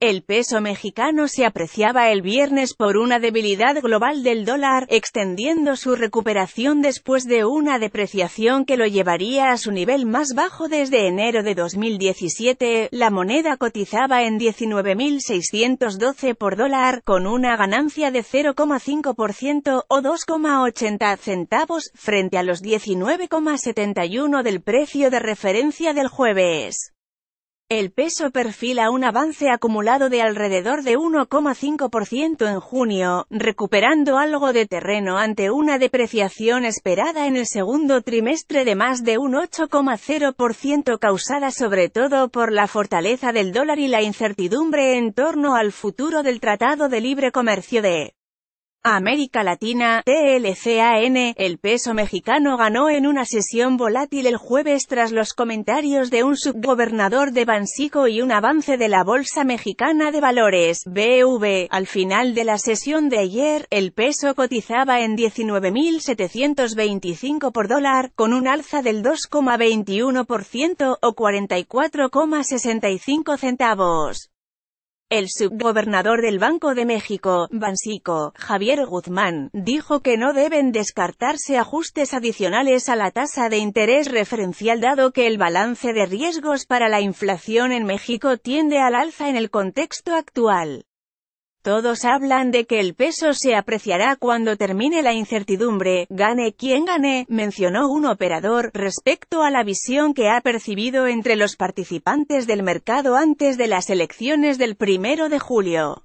El peso mexicano se apreciaba el viernes por una debilidad global del dólar, extendiendo su recuperación después de una depreciación que lo llevaría a su nivel más bajo desde enero de 2017. La moneda cotizaba en 19.612 por dólar, con una ganancia de 0,5% o 2,80 centavos, frente a los 19,71 del precio de referencia del jueves. El peso perfila un avance acumulado de alrededor de 1,5% en junio, recuperando algo de terreno ante una depreciación esperada en el segundo trimestre de más de un 8,0% causada sobre todo por la fortaleza del dólar y la incertidumbre en torno al futuro del Tratado de Libre Comercio de América Latina, TLCAN, el peso mexicano ganó en una sesión volátil el jueves tras los comentarios de un subgobernador de Bansico y un avance de la Bolsa Mexicana de Valores, BV. Al final de la sesión de ayer, el peso cotizaba en 19.725 por dólar, con un alza del 2,21% o 44,65 centavos. El subgobernador del Banco de México, Bansico, Javier Guzmán, dijo que no deben descartarse ajustes adicionales a la tasa de interés referencial dado que el balance de riesgos para la inflación en México tiende al alza en el contexto actual. Todos hablan de que el peso se apreciará cuando termine la incertidumbre, gane quien gane, mencionó un operador, respecto a la visión que ha percibido entre los participantes del mercado antes de las elecciones del primero de julio.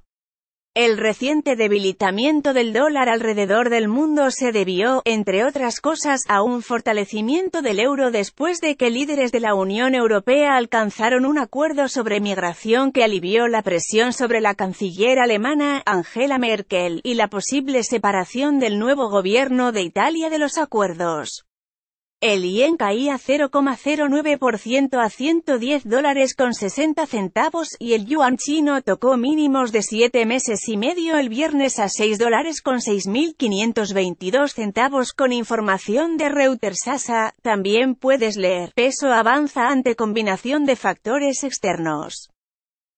El reciente debilitamiento del dólar alrededor del mundo se debió, entre otras cosas, a un fortalecimiento del euro después de que líderes de la Unión Europea alcanzaron un acuerdo sobre migración que alivió la presión sobre la canciller alemana, Angela Merkel, y la posible separación del nuevo gobierno de Italia de los acuerdos. El yen caía 0,09% a 110 dólares con 60 centavos y el yuan chino tocó mínimos de 7 meses y medio el viernes a 6 dólares con 6.522 centavos con información de Reuters Asa. También puedes leer, peso avanza ante combinación de factores externos.